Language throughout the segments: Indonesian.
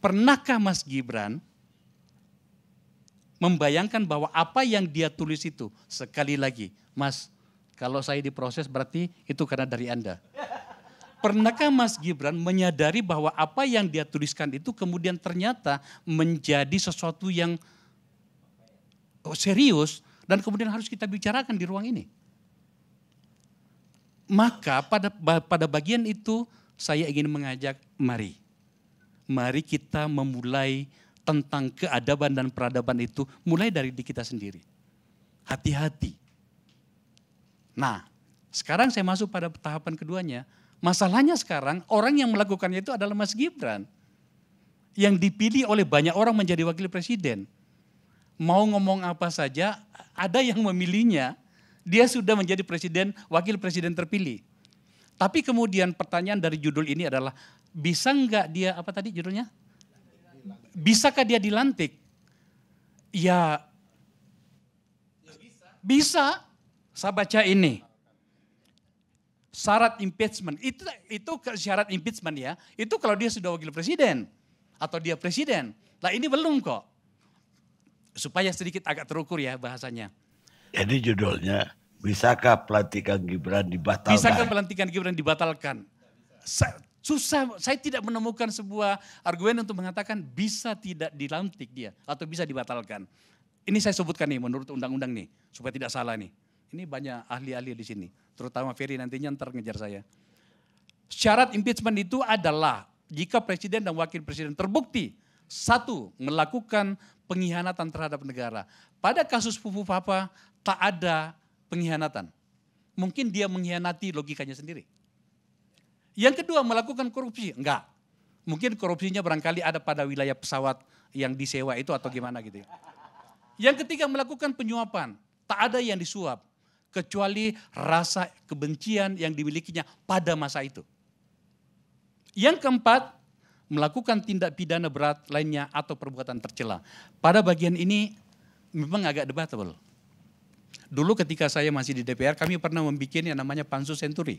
Pernahkah Mas Gibran membayangkan bahwa apa yang dia tulis itu sekali lagi, Mas, kalau saya diproses berarti itu karena dari Anda. Pernahkah Mas Gibran menyadari bahwa apa yang dia tuliskan itu kemudian ternyata menjadi sesuatu yang oh, serius dan kemudian harus kita bicarakan di ruang ini? Maka pada pada bagian itu saya ingin mengajak mari mari kita memulai tentang keadaban dan peradaban itu mulai dari diri kita sendiri. Hati-hati. Nah, sekarang saya masuk pada tahapan keduanya. Masalahnya sekarang orang yang melakukannya itu adalah Mas Gibran. Yang dipilih oleh banyak orang menjadi wakil presiden. Mau ngomong apa saja, ada yang memilihnya. Dia sudah menjadi presiden, wakil presiden terpilih. Tapi kemudian pertanyaan dari judul ini adalah bisa nggak dia apa tadi judulnya? Bisakah dia dilantik? Ya, bisa. Saya baca ini. Syarat impeachment itu itu syarat impeachment ya. Itu kalau dia sudah wakil presiden atau dia presiden. Lah ini belum kok. Supaya sedikit agak terukur ya bahasanya. Jadi judulnya bisakah pelantikan Gibran dibatalkan? Bisakah pelantikan Gibran dibatalkan? Susah, saya tidak menemukan sebuah argumen untuk mengatakan bisa tidak dilantik dia atau bisa dibatalkan. Ini saya sebutkan nih menurut undang-undang nih, supaya tidak salah nih. Ini banyak ahli-ahli di sini, terutama Ferry nantinya ntar ngejar saya. Syarat impeachment itu adalah jika presiden dan wakil presiden terbukti satu melakukan pengkhianatan terhadap negara. Pada kasus Pupu Papa tak ada pengkhianatan. Mungkin dia mengkhianati logikanya sendiri. Yang kedua melakukan korupsi, enggak. Mungkin korupsinya barangkali ada pada wilayah pesawat yang disewa itu atau gimana gitu ya. Yang ketiga melakukan penyuapan, tak ada yang disuap kecuali rasa kebencian yang dimilikinya pada masa itu. Yang keempat, melakukan tindak pidana berat lainnya atau perbuatan tercela. Pada bagian ini memang agak debatable. Dulu ketika saya masih di DPR, kami pernah membuat yang namanya pansus senturi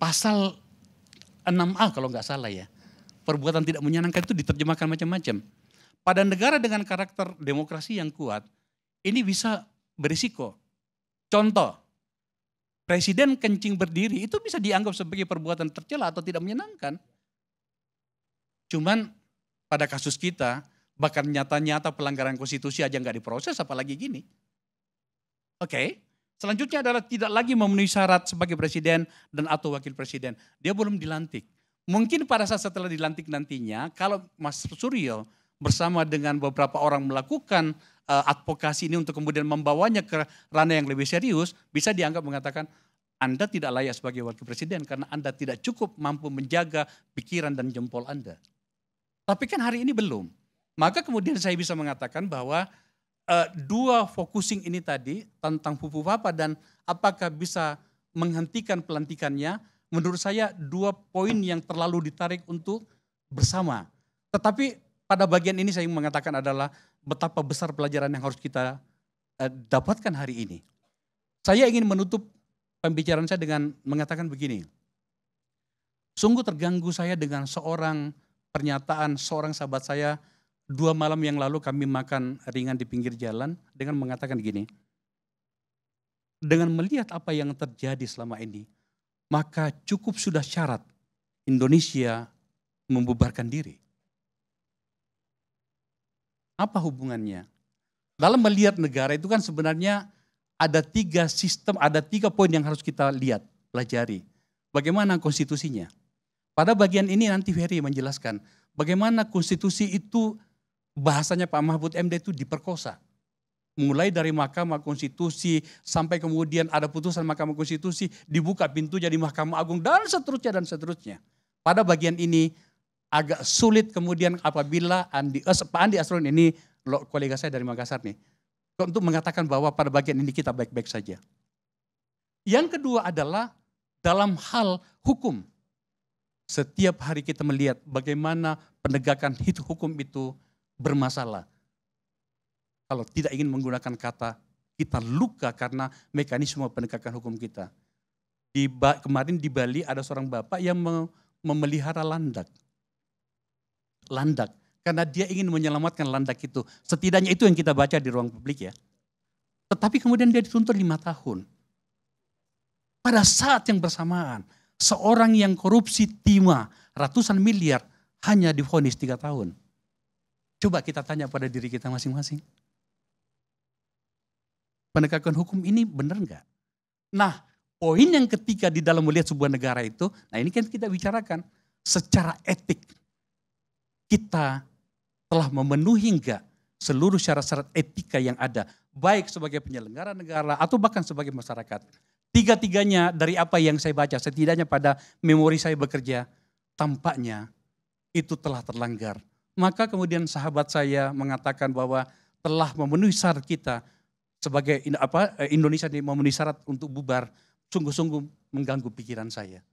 pasal 6A kalau nggak salah ya. Perbuatan tidak menyenangkan itu diterjemahkan macam-macam. Pada negara dengan karakter demokrasi yang kuat, ini bisa berisiko. Contoh, presiden kencing berdiri itu bisa dianggap sebagai perbuatan tercela atau tidak menyenangkan. Cuman pada kasus kita, bahkan nyata-nyata pelanggaran konstitusi aja nggak diproses, apalagi gini. Oke, okay? Selanjutnya adalah tidak lagi memenuhi syarat sebagai presiden dan atau wakil presiden. Dia belum dilantik. Mungkin pada saat setelah dilantik nantinya, kalau Mas Suryo bersama dengan beberapa orang melakukan uh, advokasi ini untuk kemudian membawanya ke ranah yang lebih serius, bisa dianggap mengatakan Anda tidak layak sebagai wakil presiden karena Anda tidak cukup mampu menjaga pikiran dan jempol Anda. Tapi kan hari ini belum. Maka kemudian saya bisa mengatakan bahwa uh, dua focusing ini tadi tentang pupu papa dan apakah bisa menghentikan pelantikannya, menurut saya dua poin yang terlalu ditarik untuk bersama. Tetapi pada bagian ini saya ingin mengatakan adalah betapa besar pelajaran yang harus kita uh, dapatkan hari ini. Saya ingin menutup pembicaraan saya dengan mengatakan begini. Sungguh terganggu saya dengan seorang pernyataan seorang sahabat saya dua malam yang lalu kami makan ringan di pinggir jalan dengan mengatakan gini, dengan melihat apa yang terjadi selama ini, maka cukup sudah syarat Indonesia membubarkan diri. Apa hubungannya? Dalam melihat negara itu kan sebenarnya ada tiga sistem, ada tiga poin yang harus kita lihat, pelajari. Bagaimana konstitusinya? Pada bagian ini nanti Ferry menjelaskan bagaimana konstitusi itu bahasanya Pak Mahfud MD itu diperkosa. Mulai dari Mahkamah Konstitusi sampai kemudian ada putusan Mahkamah Konstitusi dibuka pintu jadi Mahkamah Agung dan seterusnya dan seterusnya. Pada bagian ini agak sulit kemudian apabila Andi, eh, Pak Andi Asron ini kolega saya dari Makassar nih untuk mengatakan bahwa pada bagian ini kita baik-baik saja. Yang kedua adalah dalam hal hukum. Setiap hari kita melihat bagaimana penegakan hukum itu bermasalah. Kalau tidak ingin menggunakan kata kita luka karena mekanisme penegakan hukum kita. Di, kemarin di Bali ada seorang bapak yang memelihara landak. Landak. Karena dia ingin menyelamatkan landak itu. Setidaknya itu yang kita baca di ruang publik ya. Tetapi kemudian dia dituntut lima tahun. Pada saat yang bersamaan, seorang yang korupsi timah ratusan miliar hanya difonis tiga tahun. Coba kita tanya pada diri kita masing-masing. Penegakan hukum ini benar enggak? Nah, poin yang ketiga di dalam melihat sebuah negara itu, nah ini kan kita bicarakan secara etik. Kita telah memenuhi enggak seluruh syarat-syarat etika yang ada, baik sebagai penyelenggara negara atau bahkan sebagai masyarakat. Tiga-tiganya dari apa yang saya baca, setidaknya pada memori saya bekerja, tampaknya itu telah terlanggar maka kemudian sahabat saya mengatakan bahwa telah memenuhi syarat kita sebagai apa eh, Indonesia memenuhi syarat untuk bubar sungguh-sungguh mengganggu pikiran saya.